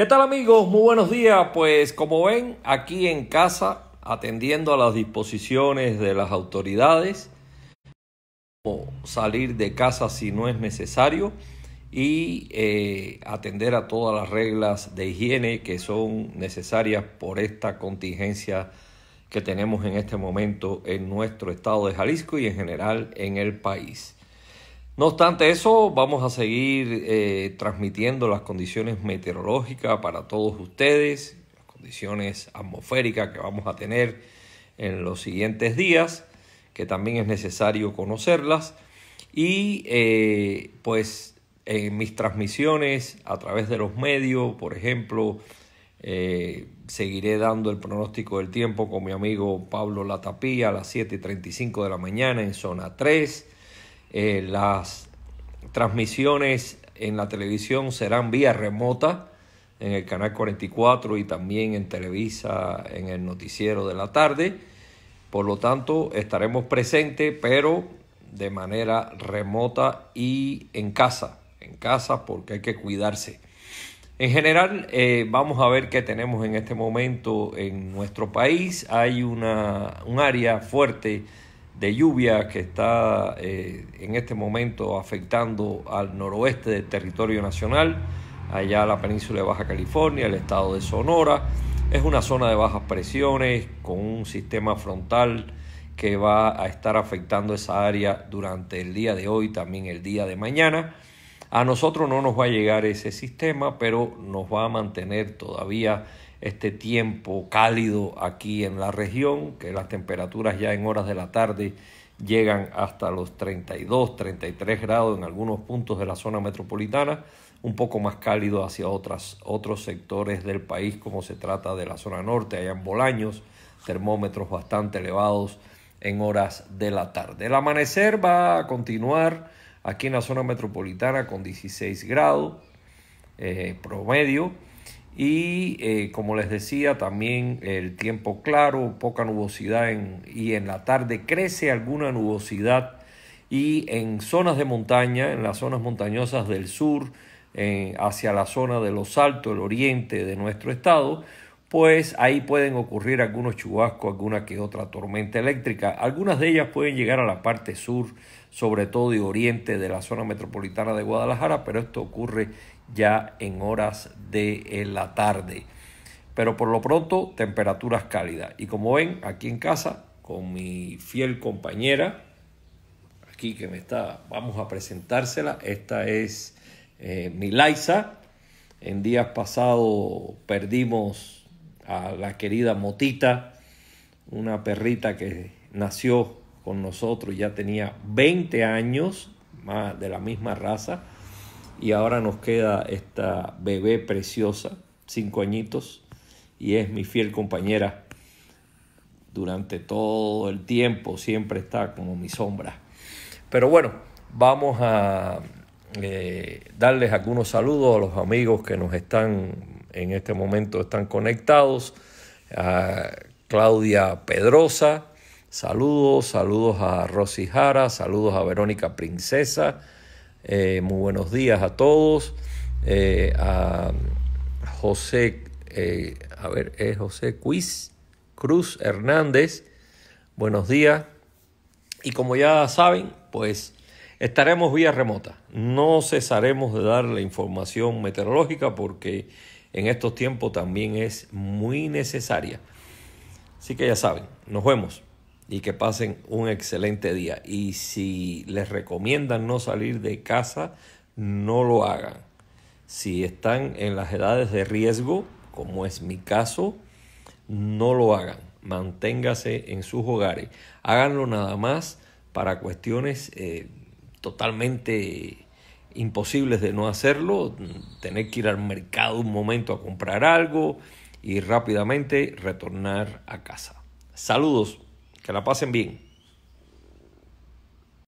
¿Qué tal amigos? Muy buenos días. Pues como ven, aquí en casa, atendiendo a las disposiciones de las autoridades, salir de casa si no es necesario y eh, atender a todas las reglas de higiene que son necesarias por esta contingencia que tenemos en este momento en nuestro estado de Jalisco y en general en el país. No obstante eso, vamos a seguir eh, transmitiendo las condiciones meteorológicas para todos ustedes, las condiciones atmosféricas que vamos a tener en los siguientes días, que también es necesario conocerlas. Y eh, pues en mis transmisiones a través de los medios, por ejemplo, eh, seguiré dando el pronóstico del tiempo con mi amigo Pablo Latapía a las 7.35 y de la mañana en zona 3 eh, las transmisiones en la televisión serán vía remota en el canal 44 y también en Televisa en el noticiero de la tarde. Por lo tanto, estaremos presentes, pero de manera remota y en casa, en casa porque hay que cuidarse. En general, eh, vamos a ver qué tenemos en este momento en nuestro país. Hay una, un área fuerte de lluvia que está eh, en este momento afectando al noroeste del territorio nacional, allá la península de Baja California, el estado de Sonora. Es una zona de bajas presiones con un sistema frontal que va a estar afectando esa área durante el día de hoy, también el día de mañana. A nosotros no nos va a llegar ese sistema, pero nos va a mantener todavía este tiempo cálido aquí en la región, que las temperaturas ya en horas de la tarde llegan hasta los 32, 33 grados en algunos puntos de la zona metropolitana, un poco más cálido hacia otros sectores del país, como se trata de la zona norte, Hay en Bolaños, termómetros bastante elevados en horas de la tarde. El amanecer va a continuar aquí en la zona metropolitana con 16 grados eh, promedio. Y eh, como les decía, también el tiempo claro, poca nubosidad y en la tarde crece alguna nubosidad. Y en zonas de montaña, en las zonas montañosas del sur, eh, hacia la zona de los altos, el oriente de nuestro estado, pues ahí pueden ocurrir algunos chubascos, alguna que otra tormenta eléctrica. Algunas de ellas pueden llegar a la parte sur, sobre todo y oriente de la zona metropolitana de Guadalajara, pero esto ocurre ya en horas de eh, la tarde. Pero por lo pronto, temperaturas cálidas. Y como ven, aquí en casa, con mi fiel compañera, aquí que me está, vamos a presentársela, esta es eh, mi En días pasados perdimos a la querida Motita, una perrita que nació con nosotros, ya tenía 20 años, más de la misma raza, y ahora nos queda esta bebé preciosa, cinco añitos, y es mi fiel compañera durante todo el tiempo, siempre está como mi sombra. Pero bueno, vamos a eh, darles algunos saludos a los amigos que nos están en este momento están conectados. A Claudia Pedrosa, saludos, saludos a Rosy Jara, saludos a Verónica Princesa, eh, muy buenos días a todos. Eh, a José, eh, a ver, es José Cruz Hernández, buenos días. Y como ya saben, pues estaremos vía remota. No cesaremos de dar la información meteorológica porque en estos tiempos también es muy necesaria. Así que ya saben, nos vemos y que pasen un excelente día. Y si les recomiendan no salir de casa, no lo hagan. Si están en las edades de riesgo, como es mi caso, no lo hagan. Manténgase en sus hogares. Háganlo nada más para cuestiones eh, totalmente imposibles de no hacerlo, tener que ir al mercado un momento a comprar algo y rápidamente retornar a casa. Saludos, que la pasen bien.